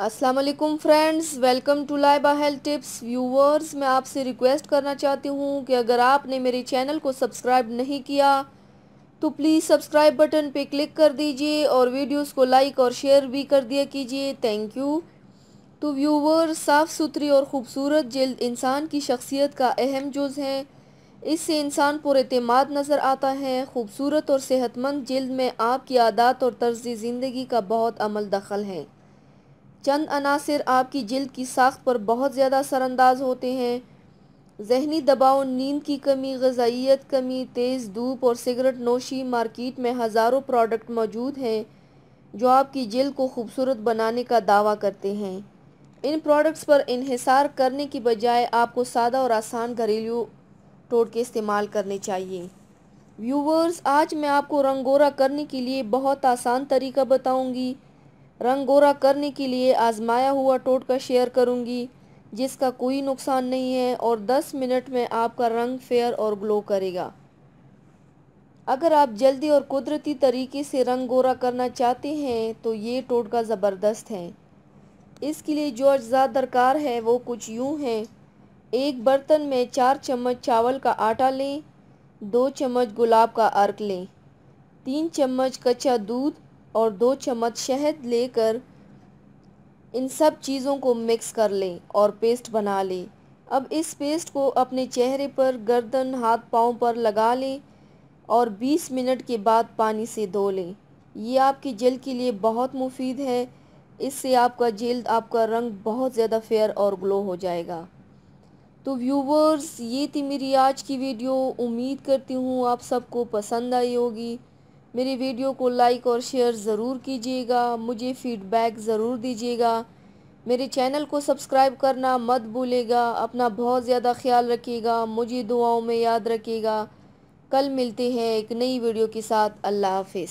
Aslam friends welcome to Laiba health tips viewers मैं आपसे request करना चाहती हूँ कि अगर आपने मेरे चैनल को सब्सक्राइब नहीं किया तो प्लीज़ सब्सक्राइब बटन पे क्लिक कर दीजिए और वीडियोस को लाइक और शेयर भी कर दिया कीजिए थैंक यू तो व्यूवर्स साफ़ सुथरी और ख़ूबसूरत जल्द इंसान की शख्सियत का अहम जुज़ है इससे इंसान पुरमाद नज़र आता है खूबसूरत और सेहतमंद जल्द में आपकी आदात और तर्ज ज़िंदगी का बहुत अमल दखल है चंद अनासर आपकी जल्द की साख्त पर बहुत ज़्यादा असरानंदाज होते हैं जहनी दबाव नींद की कमी गजाइत कमी तेज़ धूप और सिगरेट नोशी मार्केट में हज़ारों प्रोडक्ट मौजूद हैं जो आपकी जल्द को खूबसूरत बनाने का दावा करते हैं इन प्रोडक्ट्स पर इहसार करने की बजाय आपको सादा और आसान घरेलू टोटके इस्तेमाल करने चाहिए व्यूवर्स आज मैं आपको रंगोरा करने के लिए बहुत आसान तरीका बताऊंगी रंग गोरा करने के लिए आजमाया हुआ टोटका शेयर करूंगी जिसका कोई नुकसान नहीं है और 10 मिनट में आपका रंग फेयर और ग्लो करेगा अगर आप जल्दी और कुदरती तरीके से रंग गोरा करना चाहते हैं तो ये टोटका ज़बरदस्त है इसके लिए जो अज्जा दरकार है वो कुछ यूँ हैं एक बर्तन में चार चम्मच चावल का आटा लें दो चम्मच गुलाब का अर्क लें तीन चम्मच कच्चा दूध और दो चम्मच शहद लेकर इन सब चीज़ों को मिक्स कर लें और पेस्ट बना लें अब इस पेस्ट को अपने चेहरे पर गर्दन हाथ पाँव पर लगा लें और 20 मिनट के बाद पानी से धो लें ये आपकी जेल के लिए बहुत मुफीद है इससे आपका जेल आपका रंग बहुत ज़्यादा फेयर और ग्लो हो जाएगा तो व्यूवर्स ये थी मेरी आज की वीडियो उम्मीद करती हूँ आप सबको पसंद आई होगी मेरी वीडियो को लाइक और शेयर ज़रूर कीजिएगा मुझे फ़ीडबैक ज़रूर दीजिएगा मेरे चैनल को सब्सक्राइब करना मत भूलेगा अपना बहुत ज़्यादा ख्याल रखिएगा मुझे दुआओं में याद रखिएगा कल मिलते हैं एक नई वीडियो के साथ अल्लाह हाफिज़